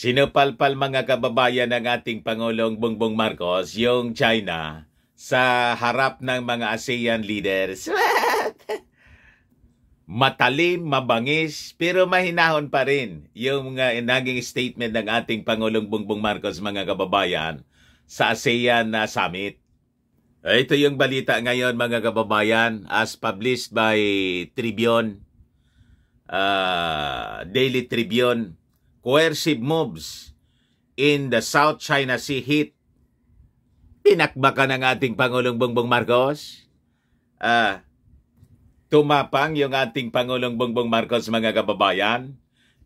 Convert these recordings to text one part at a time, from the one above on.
Sinupalpal mga kababayan ng ating Pangulong Bongbong Marcos yung China sa harap ng mga ASEAN leaders. Matalim, mabangis, pero mahinahon pa rin yung uh, naging statement ng ating Pangulong Bongbong Marcos mga kababayan sa ASEAN na uh, summit. Ito yung balita ngayon mga kababayan as published by Tribune, uh, Daily Tribune coercive moves in the South China Sea heat. Pinakbakan ng ating Pangulong Bongbong Marcos. Uh, tumapang yung ating Pangulong Bongbong Marcos mga kababayan.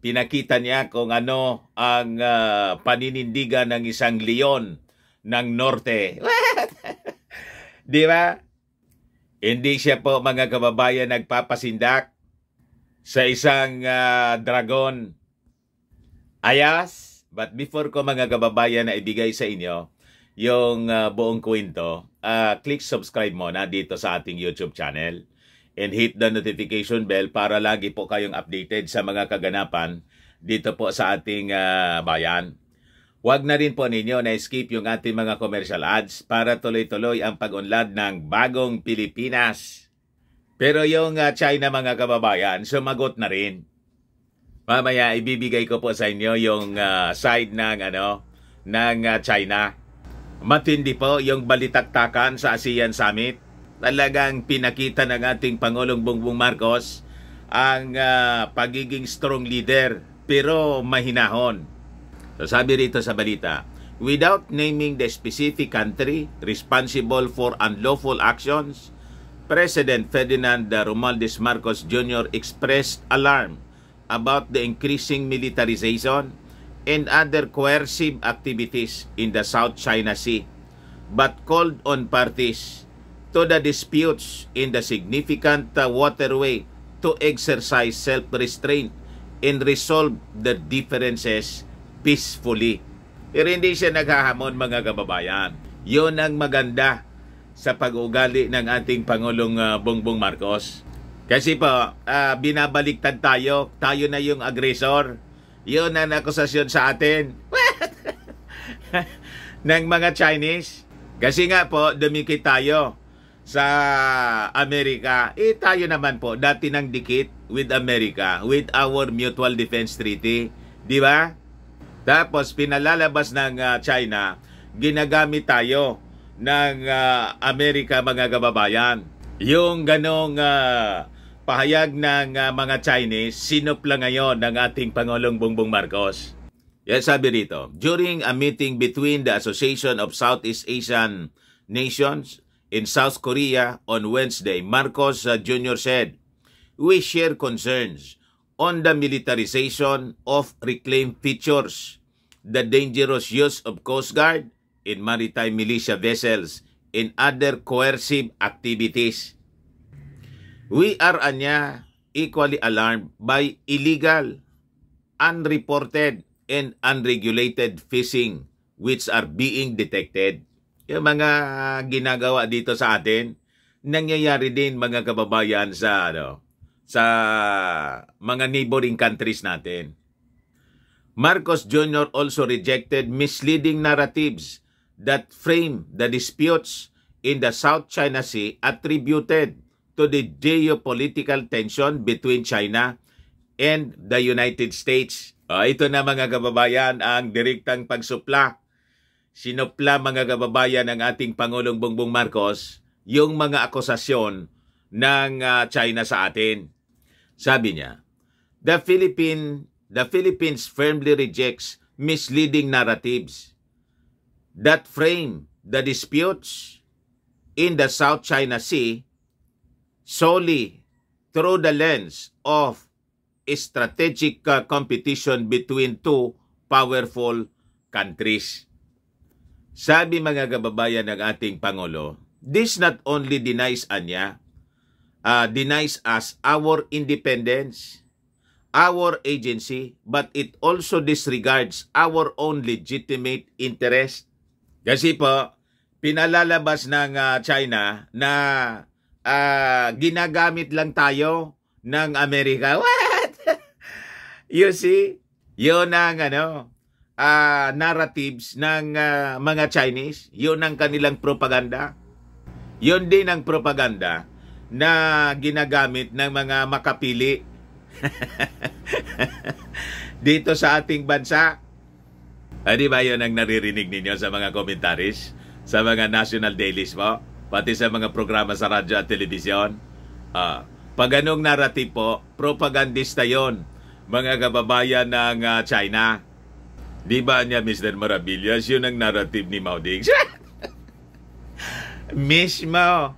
Pinakita niya kung ano ang uh, paninindigan ng isang leon ng norte. Di ba? Hindi siya po mga kababayan nagpapasindak sa isang uh, dragon Ayas, but before ko mga kababayan na ibigay sa inyo yung uh, buong kwento, uh, click subscribe mo na dito sa ating YouTube channel and hit the notification bell para lagi po kayong updated sa mga kaganapan dito po sa ating uh, bayan. Huwag na rin po ninyo na skip yung ating mga commercial ads para tuloy-tuloy ang pag-unlad ng bagong Pilipinas. Pero yung uh, China mga kababayan, sumagot na rin Mamaya ibibigay ko po sa inyo yung uh, side ng ano ng uh, China. Matindi po yung balitaktakan sa ASEAN Summit. Talagang pinakita ng ating Pangulong Bongbong Marcos ang uh, pagiging strong leader pero mahinahon. So sabi rito sa balita, without naming the specific country responsible for unlawful actions, President Ferdinand Romualdez Marcos Jr. expressed alarm about the increasing militarization and other coercive activities in the South China Sea, but called on parties to the disputes in the significant uh, waterway to exercise self-restraint and resolve the differences peacefully. Pero hindi siya naghahamon mga kababayan. Yun ang maganda sa pag-ugali ng ating Pangulong uh, Bongbong Marcos. Kasi po, uh, binabaliktad tayo. Tayo na yung agresor. Yun ang akusasyon sa atin. ng mga Chinese. Kasi nga po, dumikit tayo sa Amerika. Eh, tayo naman po, dati nang dikit with America, with our Mutual Defense Treaty. Di ba? Tapos, pinalalabas ng uh, China, ginagamit tayo ng uh, Amerika, mga kababayan. Yung ganong uh, Pahayag ng uh, mga Chinese, sinop sinopla ngayon ng ating Pangulong Bongbong Marcos. Yan sabi rito, during a meeting between the Association of Southeast Asian Nations in South Korea on Wednesday, Marcos uh, ah, Jr. said, We share concerns on the militarization of reclaimed features, the dangerous use of Coast Guard in maritime militia vessels, in other coercive activities We are anya equally alarmed by illegal, unreported, and unregulated fishing which are being detected. Yung mga ginagawa dito sa atin, nangyayari din mga kababayan sa ano, sa mga neighboring countries natin. Marcos Jr. also rejected misleading narratives that frame the disputes in the South China Sea attributed to the geopolitical tension between China and the United States. Uh, ito na mga kababayan ang direktang pagsupla. Sinupla mga kababayan ng ating Pangulong Bongbong Marcos yung mga akusasyon ng uh, China sa atin. Sabi niya, The Philippine the Philippines firmly rejects misleading narratives that frame the disputes in the South China Sea solely through the lens of strategic uh, competition between two powerful countries. Sabi mga kababayan ng ating Pangulo, this not only denies Anya, uh, denies us our independence, our agency, but it also disregards our own legitimate interest. Kasi po, pinalalabas ng uh, China na uh, ginagamit lang tayo ng Amerika. What? you see? Yun ang ano, uh, narratives ng uh, mga Chinese. Yun ang kanilang propaganda. Yun din ang propaganda na ginagamit ng mga makapili dito sa ating bansa. Ah, di ba yun ang naririnig ninyo sa mga komentaris? Sa mga national dailies mo? pati sa mga programa sa radyo at telebisyon. Ah, pag anong narrative po, propagandista yon mga kababayan ng uh, China. Di ba niya, Mr. Maravillas, yun ang narrative ni Mao Diggs? Mismo.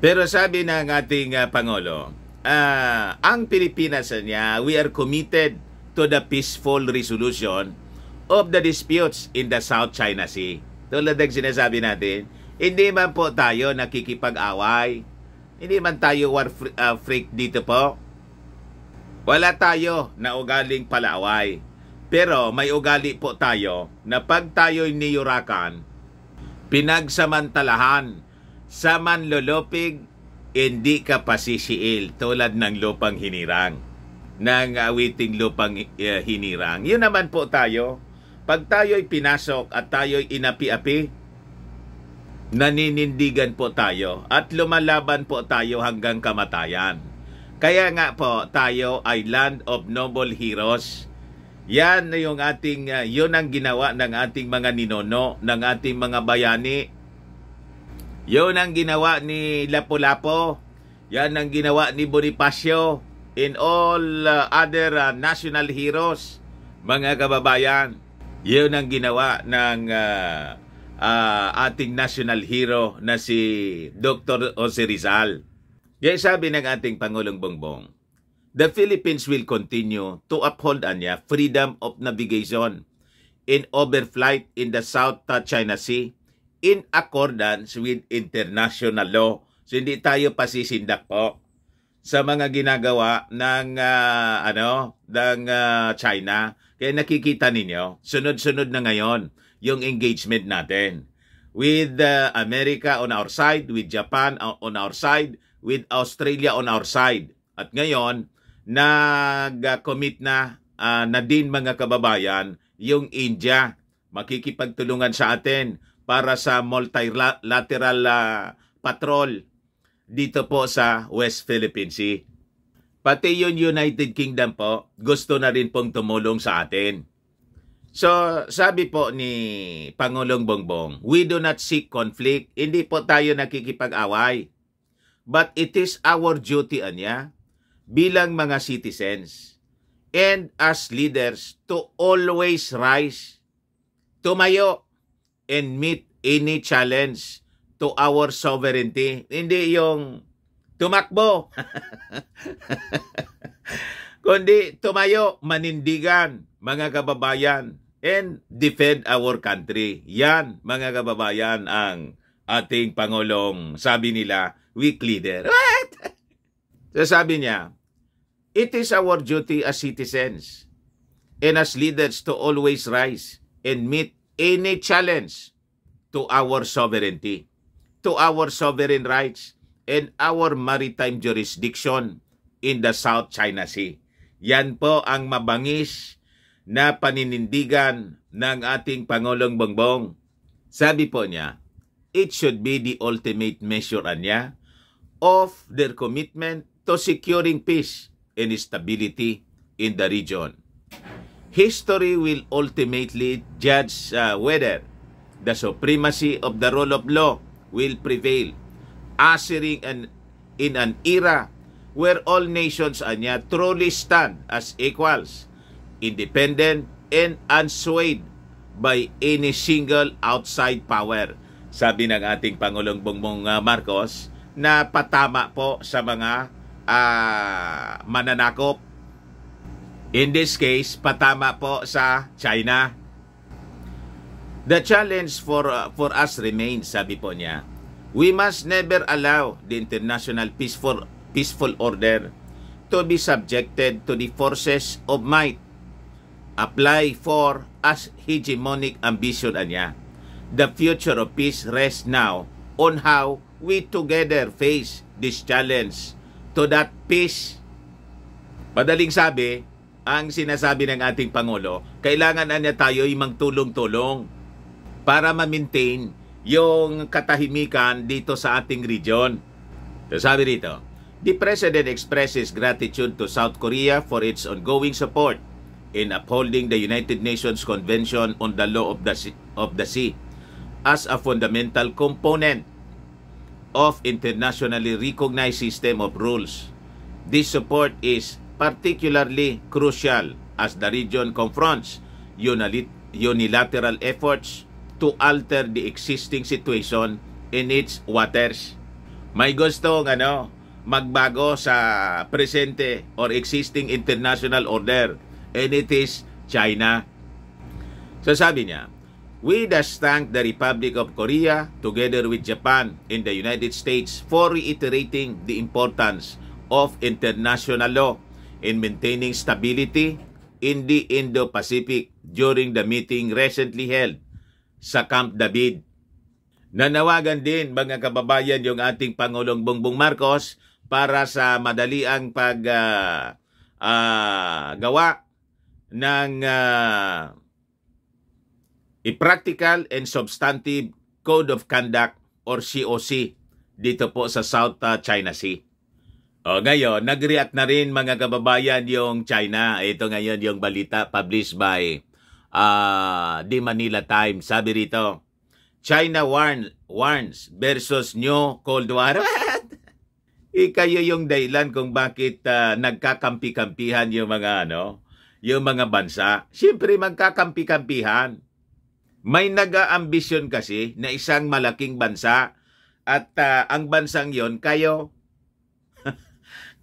Pero sabi ng ating uh, Pangulo, uh, ang Pilipinas niya, we are committed to the peaceful resolution of the disputes in the South China Sea. Tulad ng sinasabi natin, hindi man po tayo nakikipag-away. Hindi man tayo war ah, freak dito po. Wala tayo na ugaling palaway. Pero may ugali po tayo na pag tayo niyurakan, pinagsamantalahan sa manlolopig, hindi ka pasisiil tulad ng lupang hinirang. Ng awiting lupang eh, hinirang. Yun naman po tayo. Pag tayo'y pinasok at tayo'y inapi-api, naninindigan po tayo at lumalaban po tayo hanggang kamatayan. Kaya nga po tayo ay Land of Noble Heroes. Yan na yung ating uh, yun ang ginawa ng ating mga ninono, ng ating mga bayani. Yun ang ginawa ni Lapu-Lapu. Yan ang ginawa ni Bonifacio in all uh, other uh, national heroes, mga kababayan. Yun ang ginawa ng uh, uh, ating national hero na si Dr. Jose Rizal. Kaya sabi ng ating Pangulong Bongbong, The Philippines will continue to uphold anya freedom of navigation in overflight in the South China Sea in accordance with international law. So hindi tayo pasisindak po sa mga ginagawa ng uh, ano ng uh, China. Kaya nakikita ninyo, sunod-sunod na ngayon yung engagement natin. With uh, America on our side, with Japan uh, on our side, with Australia on our side. At ngayon, nag-commit na uh, na din mga kababayan yung India makikipagtulungan sa atin para sa multilateral uh, patrol dito po sa West Philippine Sea. Pati yung United Kingdom po, gusto na rin pong tumulong sa atin. So, sabi po ni Pangulong Bongbong, we do not seek conflict. Hindi po tayo nakikipag-away. But it is our duty, anya, bilang mga citizens and as leaders to always rise, tumayo, and meet any challenge to our sovereignty. Hindi yung tumakbo, kundi tumayo, manindigan, mga kababayan and defend our country. Yan, mga kababayan, ang ating Pangulong, sabi nila, weak leader. What? So sabi niya, it is our duty as citizens and as leaders to always rise and meet any challenge to our sovereignty, to our sovereign rights, and our maritime jurisdiction in the South China Sea. Yan po ang mabangis na paninindigan ng ating Pangulong Bongbong. Sabi po niya, it should be the ultimate measure niya of their commitment to securing peace and stability in the region. History will ultimately judge uh, whether the supremacy of the rule of law will prevail, ushering an, in an era where all nations anya truly stand as equals independent, and unswayed by any single outside power. Sabi ng ating Pangulong Bongbong ah, Marcos na patama po sa mga uh, mananakop. In this case, patama po sa China. The challenge for uh, for us remains, sabi po niya. We must never allow the international peaceful peaceful order to be subjected to the forces of might apply for as hegemonic ambition niya. The future of peace rests now on how we together face this challenge to that peace. Madaling sabi, ang sinasabi ng ating Pangulo, kailangan niya tayo ay magtulong-tulong para ma-maintain yung katahimikan dito sa ating region. So sabi dito, The President expresses gratitude to South Korea for its ongoing support in upholding the United Nations Convention on the Law of the Sea, of the Sea as a fundamental component of internationally recognized system of rules. This support is particularly crucial as the region confronts unilateral efforts to alter the existing situation in its waters. May gustong ano, magbago sa presente or existing international order and it is China. So sabi niya, We thus thank the Republic of Korea together with Japan and the United States for reiterating the importance of international law in maintaining stability in the Indo-Pacific during the meeting recently held sa Camp David. Nanawagan din mga kababayan yung ating Pangulong Bongbong Marcos para sa madaliang paggawa ah, ah, uh, uh, ng uh, ah, practical and Substantive Code of Conduct or COC dito po sa South ah, China Sea. O ngayon, nag-react na rin mga kababayan yung China. Ito ngayon yung balita published by uh, The Manila Times. Sabi rito, China warn, warns versus new Cold War. Ikayo yung dahilan kung bakit uh, nagkakampi-kampihan yung mga ano, yung mga bansa, siyempre magkakampi-kampihan. May nag-aambisyon kasi na isang malaking bansa at uh, ang bansang yon kayo.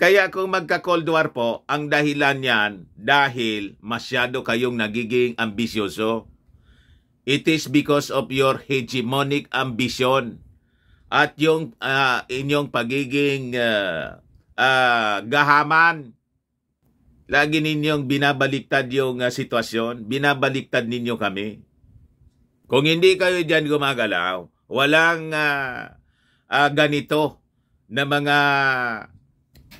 Kaya kung magka-Cold War po, ang dahilan yan dahil masyado kayong nagiging ambisyoso. It is because of your hegemonic ambition at yung uh, inyong pagiging uh, uh, gahaman Lagi ninyong binabaliktad yung uh, sitwasyon, binabaliktad ninyo kami. Kung hindi kayo diyan gumagalaw, walang uh, uh, ganito na mga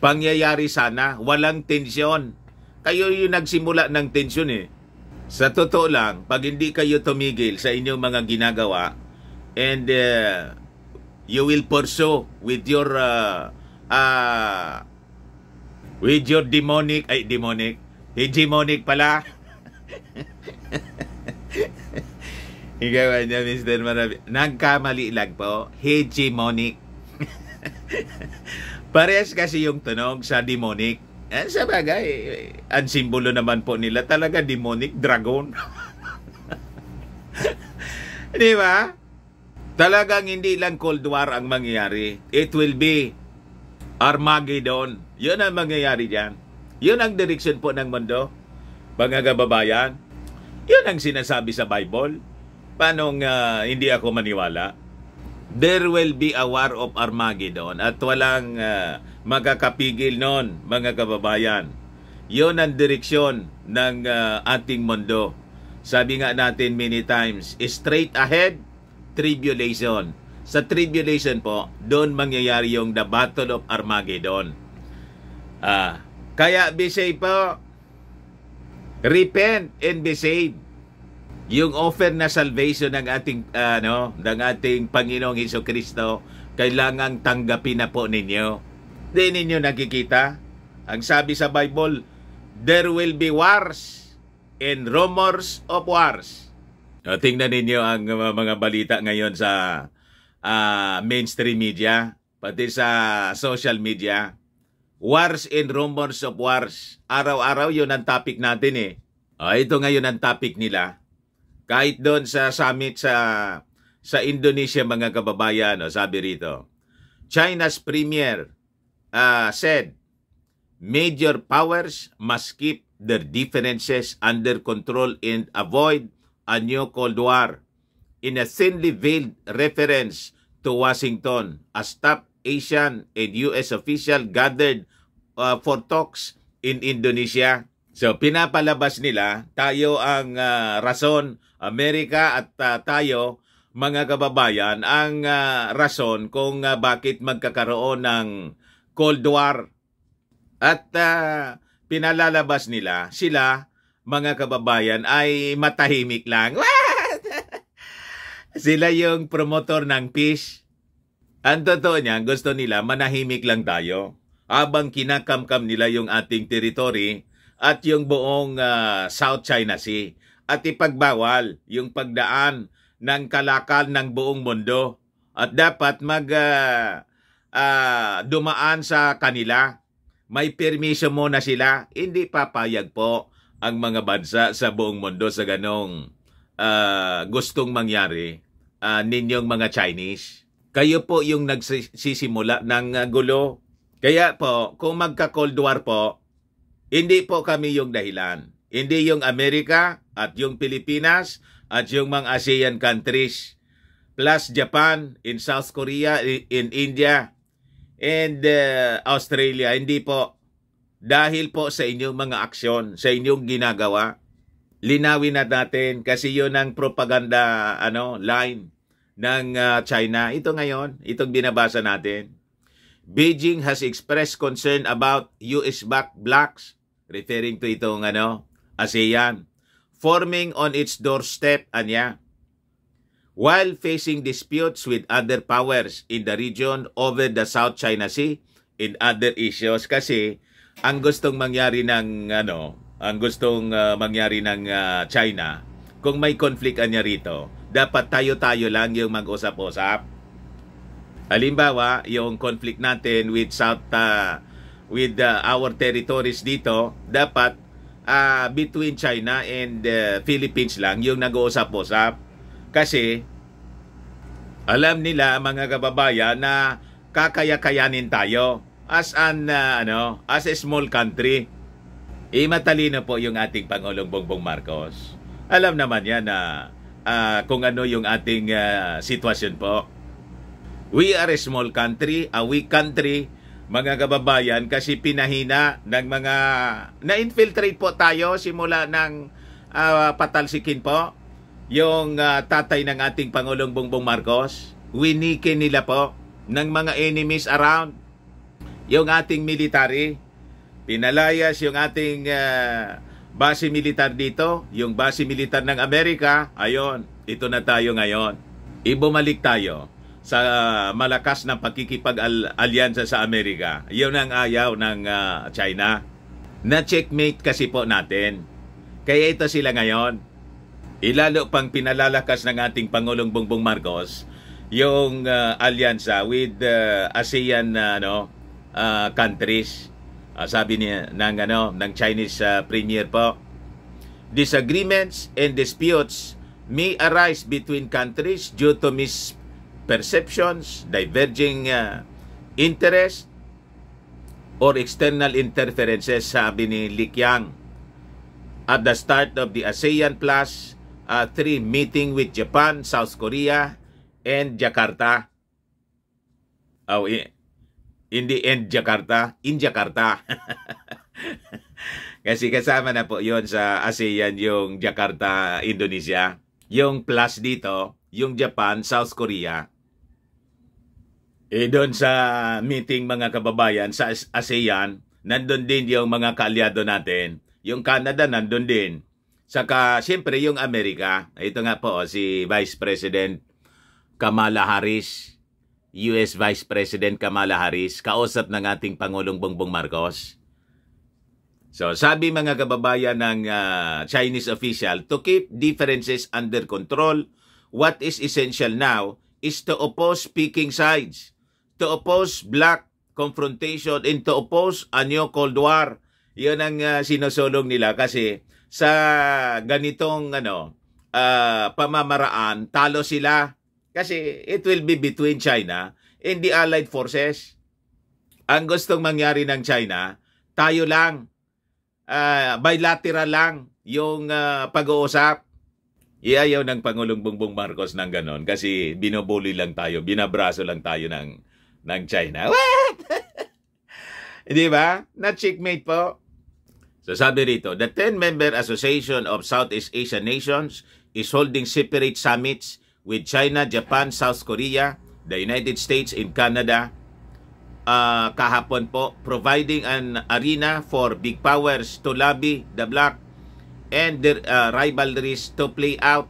pangyayari sana, walang tensyon. Kayo yung nagsimula ng tensyon eh. Sa totoo lang, pag hindi kayo tumigil sa inyong mga ginagawa and uh, you will pursue with your uh, uh, With your demonic, ay demonic, hegemonic pala. Ikaw niya, Mr. Marabi. Nagkamali lang po. Hegemonic. Parehas kasi yung tunog sa demonic. Eh, sa bagay, eh, ang simbolo naman po nila talaga demonic dragon. Di ba? Talagang hindi lang Cold War ang mangyayari. It will be Armageddon. Yun ang mangyayari dyan. Yun ang direksyon po ng mundo, mga kababayan. Yun ang sinasabi sa Bible. Paano uh, ah, hindi ako maniwala? There will be a war of Armageddon at walang uh, makakapigil noon, mga kababayan. Yun ang direksyon ng uh, ating mundo. Sabi nga natin many times, straight ahead, tribulation. Sa tribulation po, doon mangyayari yung the battle of Armageddon Ah, kaya be saved po. Repent and be saved. Yung offer na salvation ng ating ano, ng ating Panginoong Hesus Kristo kailangan tanggapin na po ninyo. Di ninyo nakikita? Ang sabi sa Bible, there will be wars and rumors of wars. O, tingnan ninyo ang uh, mga balita ngayon sa uh, mainstream media, pati sa social media. Wars and rumors of wars. Araw-araw yon ang topic natin eh. Ah, ito ngayon ang topic nila. Kahit doon sa summit sa sa Indonesia mga kababayan, no, oh, sabi rito. China's premier uh, said major powers must keep their differences under control and avoid a new Cold War. In a thinly veiled reference to Washington, a stop Asian and US official gathered uh, for talks in Indonesia. So pinapalabas nila tayo ang uh, rason Amerika at uh, tayo mga kababayan ang uh, rason kung uh, bakit magkakaroon ng Cold War at uh, pinalalabas nila sila mga kababayan ay matahimik lang. sila yung promotor ng peace ang totoo niya, gusto nila manahimik lang tayo habang kinakamkam nila yung ating territory at yung buong uh, South China Sea at ipagbawal yung pagdaan ng kalakal ng buong mundo at dapat mag uh, uh, dumaan sa kanila. May permiso muna sila, hindi papayag po ang mga bansa sa buong mundo sa ganong uh, gustong mangyari uh, ninyong mga Chinese. Kayo po yung nagsisimula ng ah, gulo. Kaya po, kung magka-Cold War po, hindi po kami yung dahilan. Hindi yung Amerika at yung Pilipinas at yung mga ASEAN countries plus Japan, in South Korea, in India, and uh, Australia. Hindi po. Dahil po sa inyong mga aksyon, sa inyong ginagawa, linawin na natin kasi yon ang propaganda ano line ng uh, China. Ito ngayon, itong binabasa natin. Beijing has expressed concern about US-backed blocks, referring to itong ano, ASEAN, forming on its doorstep, anya, while facing disputes with other powers in the region over the South China Sea in other issues. Kasi, ang gustong mangyari ng, ano, ang gustong uh, mangyari ng uh, China, kung may conflict anya rito, dapat tayo-tayo lang yung mag-usap-usap. Halimbawa, yung conflict natin with South uh, with uh, our territories dito, dapat uh, between China and uh, Philippines lang yung nag-uusap-usap. Kasi alam nila mga kababayan na kakaya tayo as an uh, ano, as a small country. E matalino po yung ating Pangulong Bongbong Marcos. Alam naman yan na uh, kung ano yung ating uh, sitwasyon po. We are a small country, a weak country, mga kababayan, kasi pinahina ng mga... Na-infiltrate po tayo simula ng uh, patalsikin po yung uh, tatay ng ating Pangulong Bongbong Marcos. Winike nila po ng mga enemies around yung ating military. Pinalayas yung ating uh, base militar dito, yung base militar ng Amerika, ayon, ito na tayo ngayon. Ibumalik tayo sa ah, malakas na pagkikipag-alyansa sa Amerika. Yun ang ayaw ng uh, China. Na-checkmate kasi po natin. Kaya ito sila ngayon. Ilalo pang pinalalakas ng ating Pangulong Bongbong Marcos yung uh, alyansa with uh, ASEAN uh, ano, uh, countries uh, sabi ni ng ano ng Chinese uh, premier po disagreements and disputes may arise between countries due to misperceptions diverging uh, ah, interests or external interferences sabi ni Li Qiang at the start of the ASEAN Plus uh, 3 meeting with Japan, South Korea and Jakarta. Oh, yeah In the end, Jakarta. In Jakarta. Kasi kasama na po yon sa ASEAN yung Jakarta, Indonesia. Yung plus dito, yung Japan, South Korea. Eh doon sa meeting mga kababayan sa ASEAN, nandun din yung mga kaalyado natin. Yung Canada nandun din. Saka siyempre yung Amerika. Ito nga po si Vice President Kamala Harris US Vice President Kamala Harris kausap ng ating Pangulong Bongbong Marcos. So sabi mga kababayan ng uh, Chinese official, to keep differences under control, what is essential now is to oppose speaking sides, to oppose black confrontation, and to oppose a new Cold War. Yun ang uh, sinusulong nila kasi sa ganitong ano uh, pamamaraan, talo sila kasi it will be between China and the Allied Forces. Ang gustong mangyari ng China, tayo lang, uh, bilateral lang yung uh, pag-uusap. Iayaw ng Pangulong Bongbong Marcos ng ganon kasi binubuli lang tayo, binabraso lang tayo ng, ng China. What? Di ba? Na-checkmate po. So sabi rito, the 10-member Association of Southeast Asian Nations is holding separate summits with China, Japan, South Korea, the United States, and Canada uh, kahapon po, providing an arena for big powers to lobby the bloc and their uh, rivalries to play out.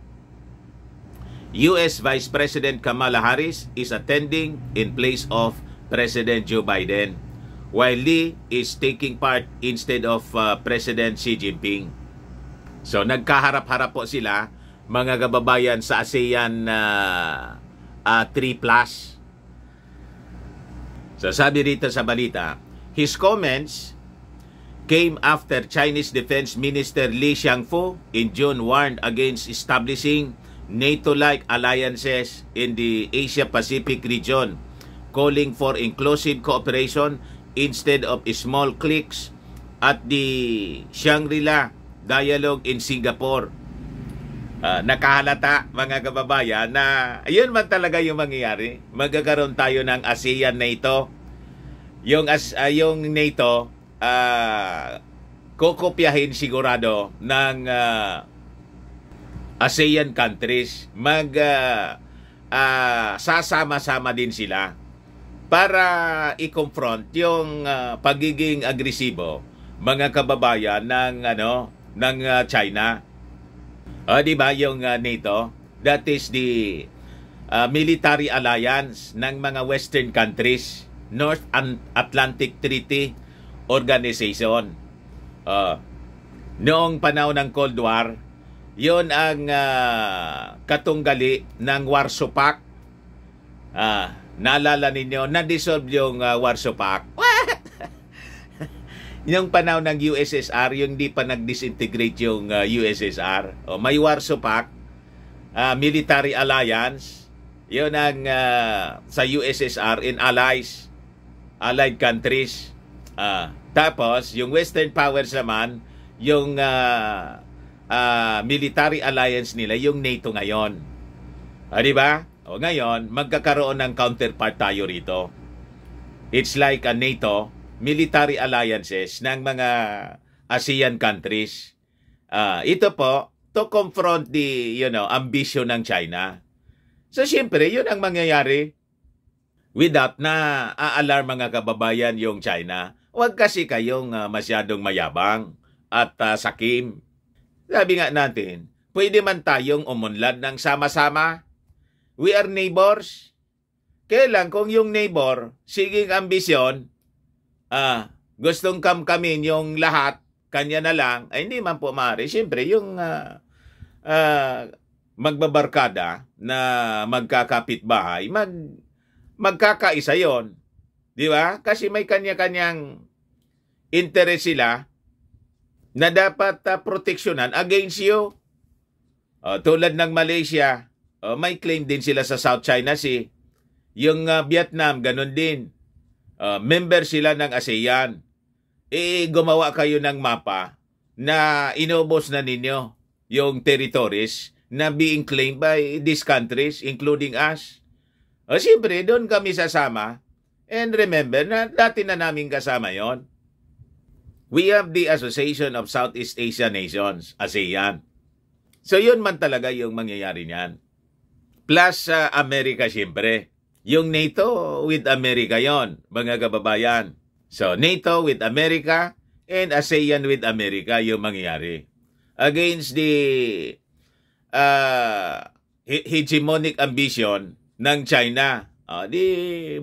U.S. Vice President Kamala Harris is attending in place of President Joe Biden, while Lee is taking part instead of uh, President Xi Jinping. So nagkaharap-harap po sila mga kababayan sa ASEAN uh, uh, 3 plus. So sabi rito sa balita, his comments came after Chinese Defense Minister Li Xiangfu in June warned against establishing NATO-like alliances in the Asia-Pacific region, calling for inclusive cooperation instead of small cliques at the Shangri-La Dialogue in Singapore Ah, nakahalata mga kababayan na ayun man talaga yung mangyayari. Magkakaroon tayo ng ASEAN NATO. Yung as uh, yung NATO uh, ah, kokopyahin sigurado ng uh, ASEAN countries. Mag uh, uh, sasama-sama din sila para i-confront yung uh, pagiging agresibo mga kababayan ng ano ng uh, China Uh, di ba yung uh, NATO? That is the uh, military alliance ng mga western countries, North Atlantic Treaty Organization. Uh, noong panahon ng Cold War, yon ang uh, katunggali ng Warsaw Pact. Uh, naalala ninyo, na-dissolve yung uh, Warsaw Pact yung panahon ng USSR, yung hindi pa nag-disintegrate yung uh, USSR. O, may Warsaw Pact, uh, Military Alliance, yun ang uh, sa USSR in allies, allied countries. Uh, tapos, yung Western powers naman, yung uh, uh, military alliance nila, yung NATO ngayon. Uh, di ba? O ngayon, magkakaroon ng counterpart tayo rito. It's like a NATO military alliances ng mga ASEAN countries. Uh, ito po, to confront the, you know, ambition ng China. So, siyempre, yun ang mangyayari without na aalar mga kababayan yung China. Huwag kasi kayong uh, masyadong mayabang at uh, sakim. Sabi nga natin, pwede man tayong umunlad ng sama-sama. We are neighbors. Kailan kung yung neighbor, siging ambisyon, ah, gustong kami yung lahat, kanya na lang, ay hindi man po maaari. Siyempre, yung uh, uh, magbabarkada na magkakapit bahay, mag, magkakaisa yon Di ba? Kasi may kanya-kanyang interest sila na dapat uh, proteksyonan against you. Uh, tulad ng Malaysia, uh, may claim din sila sa South China Sea. Yung uh, Vietnam, ganun din uh, member sila ng ASEAN. Eh, gumawa kayo ng mapa na inubos na ninyo yung territories na being claimed by these countries, including us. O ah, siyempre, doon kami sasama. And remember, na dati na namin kasama yon. We have the Association of Southeast Asian Nations, ASEAN. So yun man talaga yung mangyayari niyan. Plus sa uh, Amerika siyempre. Yung NATO with America yon, mga kababayan. So, NATO with America and ASEAN with America yung mangyayari. Against the uh, hegemonic ambition ng China. Uh, di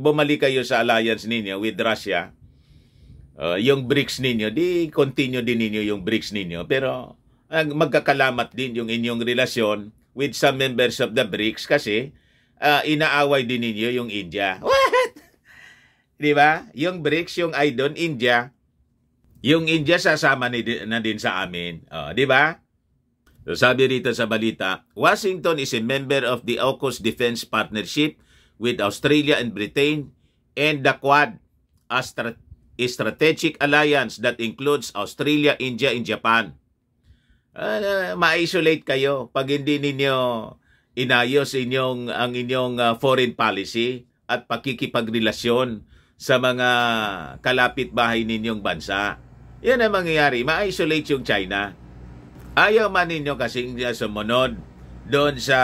bumalik kayo sa alliance ninyo with Russia. Uh, yung BRICS ninyo, di continue din ninyo yung BRICS ninyo. Pero uh, magkakalamat din yung inyong relasyon with some members of the BRICS kasi uh, inaaway din ninyo yung India. What? 'Di ba? Yung BRICS, yung IDON, India, yung India sasama ni, na din sa amin. Oh, 'di ba? So sabi rito sa balita, Washington is a member of the AUKUS Defense Partnership with Australia and Britain and the Quad, a, strat a strategic alliance that includes Australia, India, and Japan. Uh, ma-isolate kayo pag hindi ninyo inayos inyong ang inyong uh, foreign policy at pakikipagrelasyon sa mga kalapit bahay ninyong bansa. Yan ang mangyayari. Ma-isolate yung China. Ayaw man ninyo kasing sumunod doon sa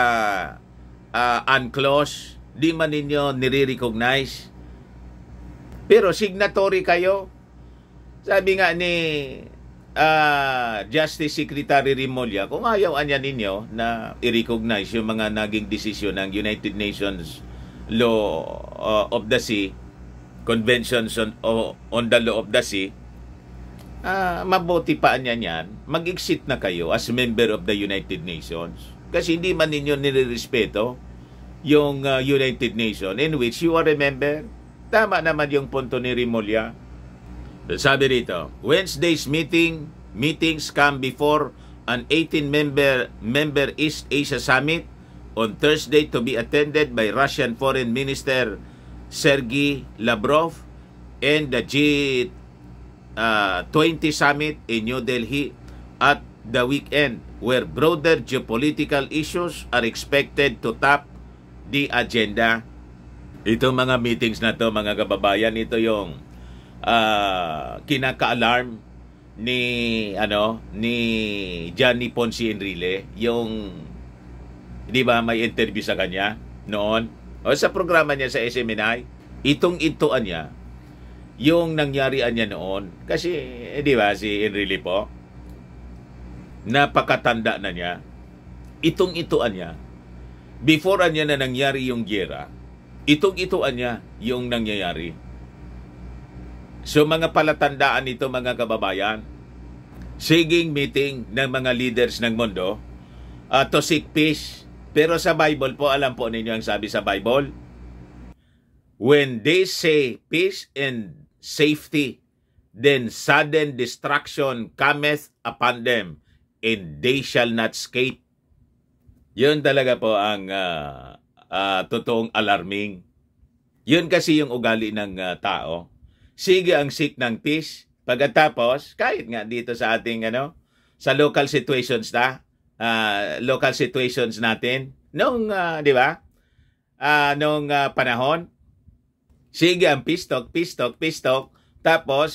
uh, ah, UNCLOS. Di man ninyo nire-recognize. Pero signatory kayo. Sabi nga ni uh, Justice Secretary Rimolya, kung ayaw niya ninyo na i-recognize yung mga naging desisyon ng United Nations Law uh, of the Sea, Convention on, uh, on the Law of the Sea, uh, mabuti pa niya niyan, mag-exit na kayo as member of the United Nations. Kasi hindi man ninyo nilirespeto yung uh, United Nations in which you are a member. Tama naman yung punto ni Rimolya sabi rito, Wednesday's meeting, meetings come before an 18-member member East Asia Summit on Thursday to be attended by Russian Foreign Minister Sergey Lavrov and the G20 uh, Summit in New Delhi at the weekend where broader geopolitical issues are expected to top the agenda. Ito mga meetings na to mga kababayan, ito yung uh, kinaka-alarm ni ano ni Johnny Ponce Enrile yung di ba may interview sa kanya noon o sa programa niya sa SMNI itong intuan niya yung nangyari niya noon kasi eh, di ba si Enrile po napakatanda na niya itong ituan niya before niya na nangyari yung gera itong ituan niya yung nangyayari So mga palatandaan nito mga kababayan, siging meeting ng mga leaders ng mundo uh, to seek peace. Pero sa Bible po, alam po ninyo ang sabi sa Bible, When they say peace and safety, then sudden destruction cometh upon them, and they shall not escape. Yun talaga po ang uh, uh, totoong alarming. Yun kasi yung ugali ng uh, tao sige ang seek ng peace. Pagkatapos, kahit nga dito sa ating ano, sa local situations na, uh, local situations natin, nung, uh, di ba, uh, ah, noong uh, panahon, sige ang peace talk, peace tapos,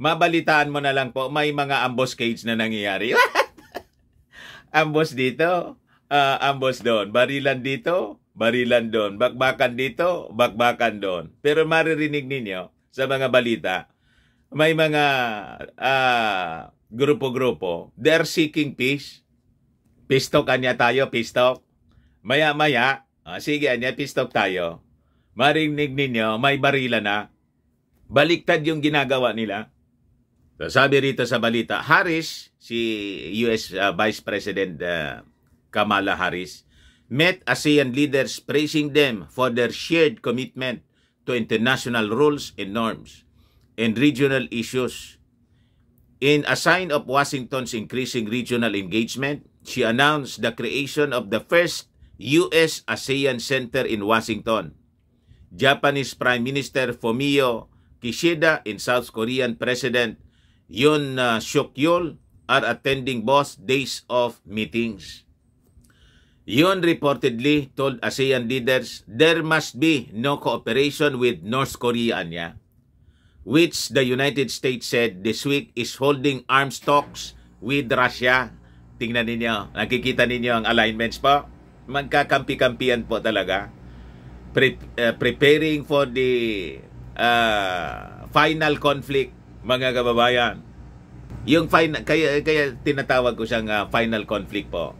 mabalitaan mo na lang po, may mga ambuscades na nangyayari. ambos dito, uh, ambos doon, barilan dito, barilan doon, bakbakan dito, bakbakan doon. Pero maririnig ninyo, sa mga balita, may mga uh, grupo-grupo, they're seeking peace. Pistok kanya tayo, pistok. Maya-maya, uh, sige kanya, pistok tayo. Marinig ninyo, may barila na. Baliktad yung ginagawa nila. So, sabi rito sa balita, Harris, si US uh, ah, Vice President uh, Kamala Harris, met ASEAN leaders praising them for their shared commitment to international rules and norms and regional issues. In a sign of Washington's increasing regional engagement, she announced the creation of the first U.S. ASEAN Center in Washington. Japanese Prime Minister Fumio Kishida and South Korean President Yoon uh, Suk-yeol are attending both days of meetings. Yun reportedly told ASEAN leaders there must be no cooperation with North Korea niya, which the United States said this week is holding arms talks with Russia. Tingnan ninyo, nakikita ninyo ang alignments po. Magkakampi-kampian po talaga. Pre- uh, preparing for the uh, final conflict, mga kababayan. Yung final, kaya, kaya tinatawag ko siyang uh, final conflict po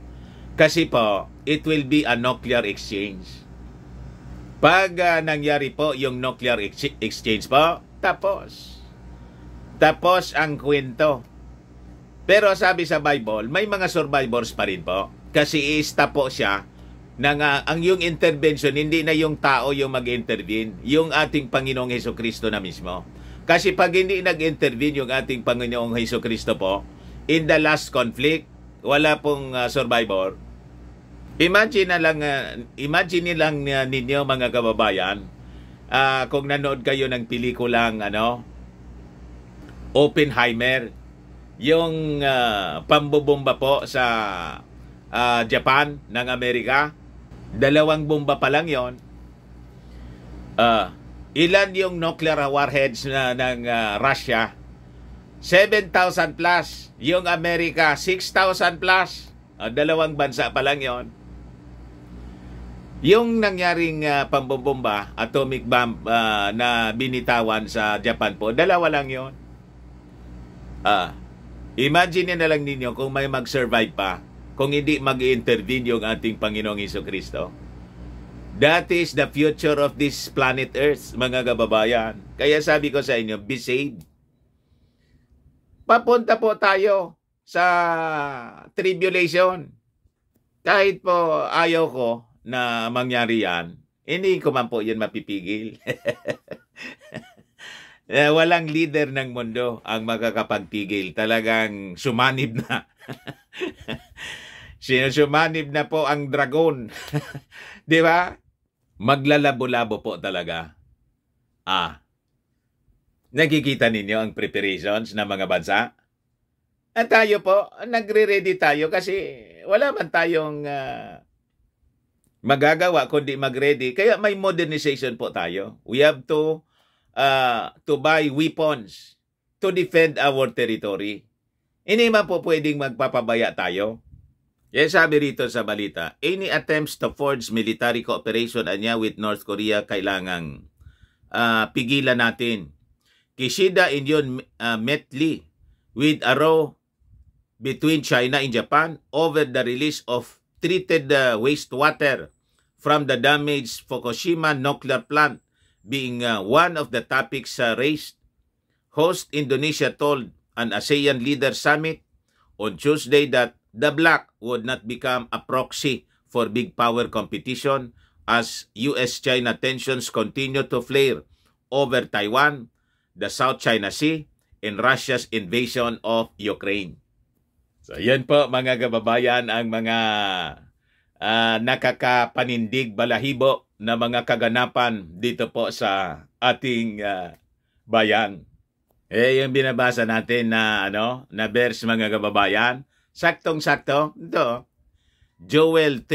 kasi po, it will be a nuclear exchange. Pag uh, nangyari po yung nuclear ex- exchange po, tapos. Tapos ang kwento. Pero sabi sa Bible, may mga survivors pa rin po. Kasi iista po siya na nga, ang yung intervention, hindi na yung tao yung mag-intervene, yung ating Panginoong Heso Kristo na mismo. Kasi pag hindi nag-intervene yung ating Panginoong Heso Kristo po, in the last conflict, wala pong uh, survivor, Imagine na lang, uh, imagine nilang uh, ah, ninyo mga kababayan, uh, kung nanood kayo ng pelikulang ano, Oppenheimer, yung uh, pambobomba po sa uh, Japan ng Amerika, dalawang bomba pa lang yon. Uh, ilan yung nuclear warheads na ng uh, Russia? 7,000 plus. Yung Amerika, 6,000 plus. Uh, dalawang bansa pa lang yon. Yung nangyaring uh, ah, pambobomba, atomic bomb uh, na binitawan sa Japan po, dalawa lang yon. Ah, imagine na lang ninyo kung may mag-survive pa, kung hindi mag-intervene yung ating Panginoong Iso Kristo. That is the future of this planet Earth, mga kababayan. Kaya sabi ko sa inyo, be saved. Papunta po tayo sa tribulation. Kahit po ayaw ko, na mangyari yan, hindi ko man po yun mapipigil. Eh, walang leader ng mundo ang makakapagpigil. Talagang sumanib na. sumanib na po ang dragon. Di ba? Maglalabo-labo po talaga. Ah. Nakikita ninyo ang preparations ng mga bansa? At eh, tayo po, nagre-ready tayo kasi wala man tayong uh, magagawa kundi mag-ready. Kaya may modernization po tayo. We have to uh, to buy weapons to defend our territory. Hindi man po pwedeng magpapabaya tayo. Yan sabi rito sa balita, any attempts to forge military cooperation anya with North Korea kailangang uh, pigilan natin. Kishida in yun uh, ah, met Lee with a row between China and Japan over the release of treated the wastewater from the damaged Fukushima nuclear plant being uh, one of the topics uh, raised. Host Indonesia told an ASEAN leader summit on Tuesday that the black would not become a proxy for big power competition as US-China tensions continue to flare over Taiwan, the South China Sea, and Russia's invasion of Ukraine. So, yan po mga kababayan ang mga uh, nakakapanindig balahibo na mga kaganapan dito po sa ating uh, ah, bayan. Eh, yung binabasa natin na, ano, na verse mga kababayan, saktong-sakto, ito, Joel 3, uh,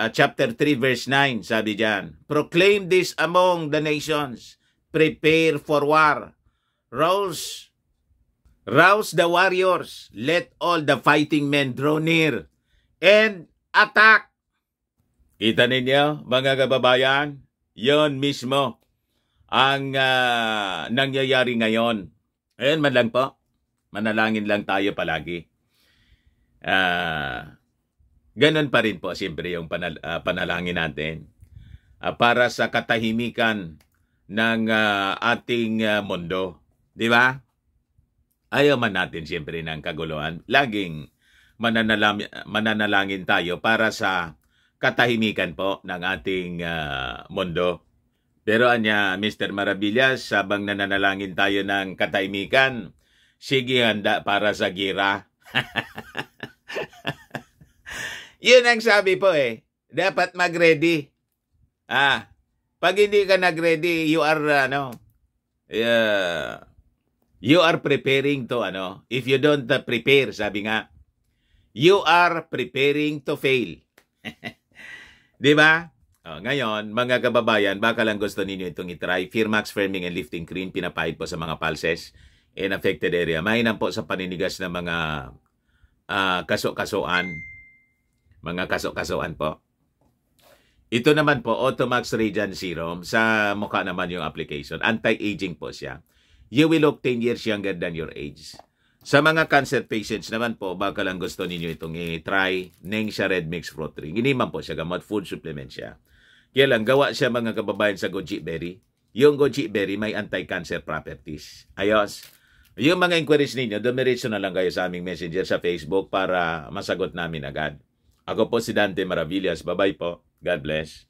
ah, chapter 3, verse 9, sabi diyan, Proclaim this among the nations, prepare for war, rouse Rouse the warriors. Let all the fighting men draw near and attack. Kita ninyo, mga kababayan, yon mismo ang uh, nangyayari ngayon. Ayan man lang po. Manalangin lang tayo palagi. Uh, ganun pa rin po siyempre yung panal uh, panalangin natin uh, para sa katahimikan ng uh, ating uh, mundo. Di ba? Ayaw man natin siyempre ng kaguluhan. Laging mananalam, mananalangin tayo para sa katahimikan po ng ating uh, mundo. Pero anya, Mr. Marabillas, sabang nananalangin tayo ng katahimikan, sige handa para sa gira. Yun ang sabi po eh. Dapat mag-ready. Ah, pag hindi ka nag-ready, you are ano, uh, yeah, You are preparing to ano, if you don't uh, prepare, sabi nga, you are preparing to fail. 'Di ba? Oh, ngayon, mga kababayan, baka lang gusto ninyo itong itry. Firmax Firming and Lifting Cream, pinapahid po sa mga pulses in affected area. Mahinan po sa paninigas ng mga uh, ah, kaso kasoan Mga kaso kasoan po. Ito naman po, Automax Radiant Serum. Sa mukha naman yung application. Anti-aging po siya you will look 10 years younger than your age. Sa mga cancer patients naman po, baka lang gusto ninyo itong i-try, Ningxia Red Mix Fruit Drink. Iniman po siya gamot, food supplement siya. Kaya lang, gawa siya mga kababayan sa goji berry. Yung goji berry may anti-cancer properties. Ayos. Yung mga inquiries ninyo, dumiretso na lang kayo sa aming messenger sa Facebook para masagot namin agad. Ako po si Dante Maravillas. Bye-bye po. God bless.